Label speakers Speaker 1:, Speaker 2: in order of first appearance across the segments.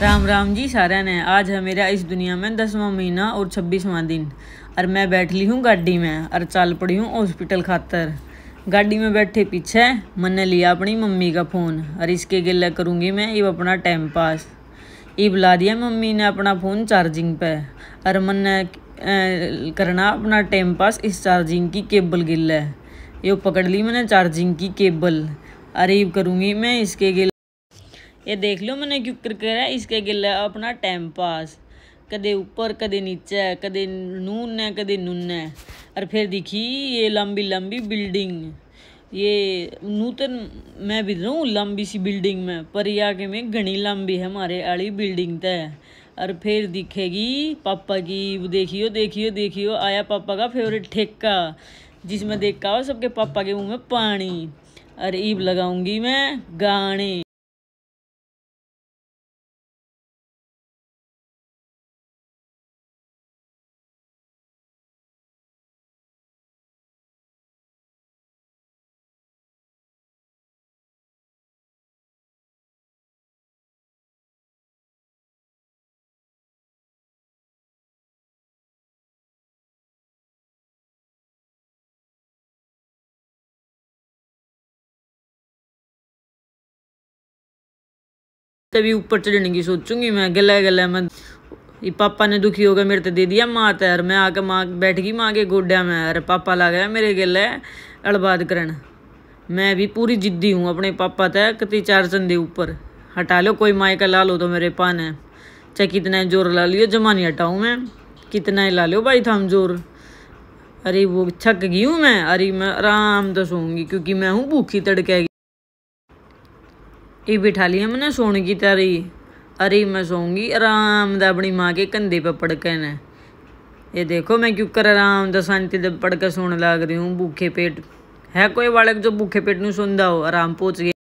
Speaker 1: राम राम जी सारा ने आज है मेरा इस दुनिया में दसवां महीना और छब्बीसवा दिन और मैं बैठ ली हूँ गाड़ी में और चल पड़ी हूँ हॉस्पिटल खातर गाड़ी में बैठे पीछे मैंने लिया अपनी मम्मी का फ़ोन और इसके गिले करूँगी मैं ये अपना टाइम पास ये बुला दिया मम्मी ने अपना फ़ोन चार्जिंग पे और मैंने करना अपना टाइम पास इस चार्जिंग की केबल गिल्ले यो पकड़ ली मैंने चार्जिंग की केबल अरे करूँगी मैं इसके गिल ये देख लो मैंने क्यों कर करा इसके गिले अपना टाइम पास कदे ऊपर कदे नीचे कदे नून है कदे नून है और फिर दिखी ये लंबी लंबी बिल्डिंग ये नूतन मैं भी रहूँ लंबी सी बिल्डिंग में पर आगे में घनी लंबी है हमारे वाली बिल्डिंग तय और फिर दिखेगी पापा की देखियो देखियो देखियो आया पापा का फेवरेट ठेका जिसमें देखा हो सबके पापा के मुंह में पानी और ईब लगाऊंगी मैं गाने तभी ऊपर चढ़ने की सोचूंगी मैं गले गले मैं ये पापा ने दुखी होकर मेरे तो दे दिया माँ तैर मैं आके माँ बैठ गई माँ के गोड्या में अरे पापा ला गया मेरे गले अलबाद करण मैं भी पूरी जिद्दी हूँ अपने पापा तय कति चार चंदे ऊपर हटा लो कोई माए का ला लो तो मेरे पान है चाहे कितना जोर ला लियो जमा नहीं हटाऊँ मैं कितना ही ला लो भाई था जोर अरे वो छक गई हूँ मैं अरे मैं आराम तो सोऊंगी क्योंकि मैं हूँ भूखी तड़केगी ये बिठा लिया मैंने सोने की तारी अरे मैं सोऊंगी आराम दा अपनी माँ के कंधे पर पड़के ने ये देखो मैं क्यों कर आराम दा शांति दब पड़ के सोने लग रही हूँ भूखे पेट है कोई बालक जो भूखे पेट में सुनता हो आराम पहुँच गया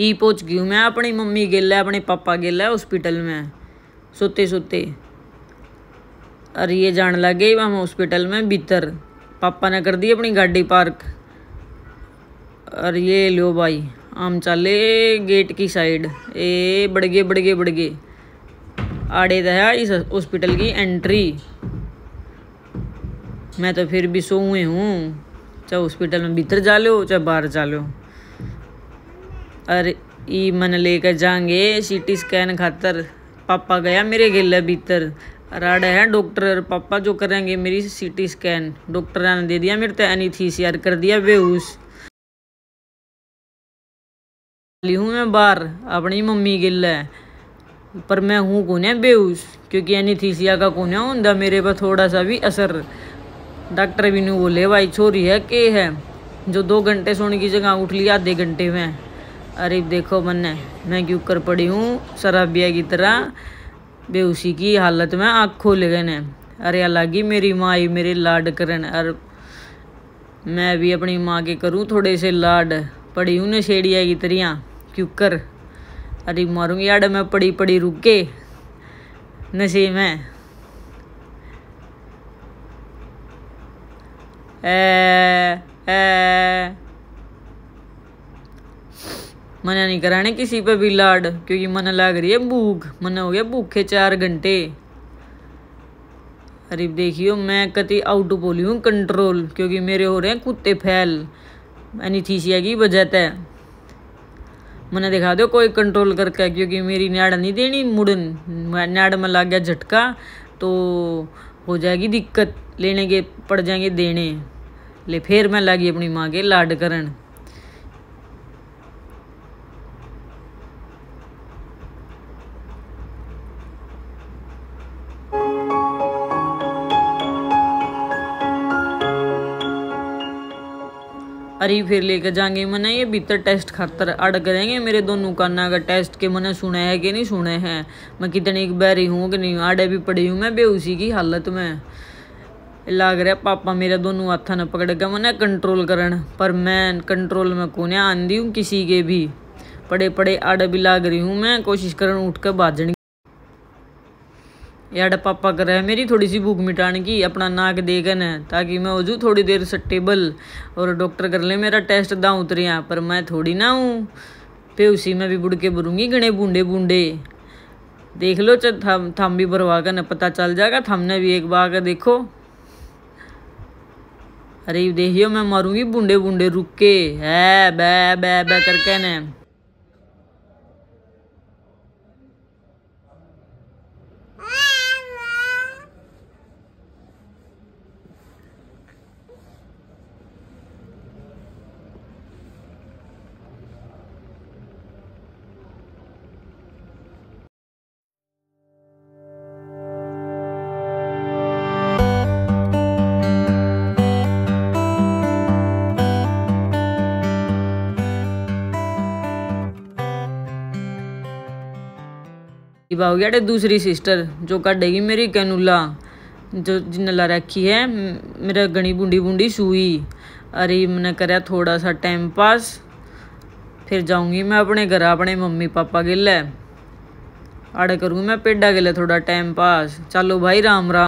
Speaker 1: ई पहुँच गई मैं अपनी मम्मी गेला अपने पापा गेला हॉस्पिटल में सोते सोते अरे ये जान लग गई हम हॉस्पिटल में भीतर पापा ने कर दी अपनी गाड़ी पार्क और ये लो भाई आम चाले गेट की साइड ए बड़गे बड़गे बड़गे आड़े दया इस हॉस्पिटल की एंट्री मैं तो फिर भी सोए हूँ चाहे हॉस्पिटल में भीतर जा लो चाहे बाहर जा लो अरे ई मन लेकर जाएंगे सीटी स्कैन खातर पापा गया मेरे गिले भीतर आड़े है डॉक्टर पापा जो करेंगे मेरी सीटी स्कैन डॉक्टर ने दे दिया मेरे तो एनीथीसीआर कर दिया बेहूश ली हूँ मैं बाहर अपनी मम्मी गिल है पर मैं हूँ कौन है बेहूस क्योंकि एनीथीसिया का कौन है होंदा मेरे पर थोड़ा सा भी असर डॉक्टर भी नहीं बोले भाई छोरी है के है जो दो घंटे सोने की जगह उठ लिया आधे घंटे में अरे देखो मैंने मैं क्यों कर पड़ी हूँ शराबिया की तरह बेहूसी की हालत में आँख खोल गए ने अरे हालांकि मेरी माँ ही मेरे लाड करन और मैं भी अपनी माँ के करूँ थोड़े से लाड पड़ी हूँ नशेड़िया की तरिया क्यूकर अरे मारूंगी यार मैं पड़ी पड़ी रुक के नशे में ए, मना नहीं कराने किसी पे भी लाड क्योंकि मन लग रही है भूख मन हो गया भूखे चार घंटे अरे देखियो मैं कति आउट बोली हूँ कंट्रोल क्योंकि मेरे हो रहे हैं कुत्ते फैल एनीथीसिया की वजह है मैंने दिखा दो कोई कंट्रोल करके क्योंकि मेरी न्याड़ नहीं देनी मुड़न न्याड़ में लग गया झटका तो हो जाएगी दिक्कत लेने के पड़ जाएंगे देने ले फिर मैं लगी अपनी माँ के लाड करन अरे फिर लेके जाएंगे मैंने ये भीतर टेस्ट खातर अड़ करेंगे मेरे दोनों ना का टेस्ट के मैंने सुना है कि नहीं सुने हैं मैं कितनी बहरी हूँ कि नहीं आड़े भी पड़ी हूँ मैं बेउसी की हालत में लग रहा पापा मेरे दोनों हाथा ने पकड़ के मैंने कंट्रोल कर पर मैं कंट्रोल में कौन आंदी हूँ किसी के भी पड़े पड़े आड़ भी लाग रही हूँ मैं कोशिश कर उठ कर बाजने यार पापा कर रहा है मेरी थोड़ी सी भूख मिटाने की अपना नाक देखन है ताकि मैं हो जाऊँ थोड़ी देर से टेबल और डॉक्टर कर ले मेरा टेस्ट दा उतरे यहाँ पर मैं थोड़ी ना हूँ पे उसी में भी बुड़ के बुरूंगी गणे बूंडे बूंडे देख लो चल थम थम भी भरवा कर पता चल जाएगा थमने भी एक बार कर देखो अरे देखियो मैं मारूंगी बूंडे बूंडे रुक के है बै बै बै करके ने हो गया डे दूसरी सिस्टर जो काटेगी मेरी कैनूला जो जिनला रखी है मेरा गणी बूंडी बूंडी सूई अरे मैंने कर थोड़ा सा टाइम पास फिर जाऊंगी मैं अपने घर अपने मम्मी पापा के लिए आड़े करूँगी मैं पेडा के लिए थोड़ा टाइम पास चलो भाई राम राम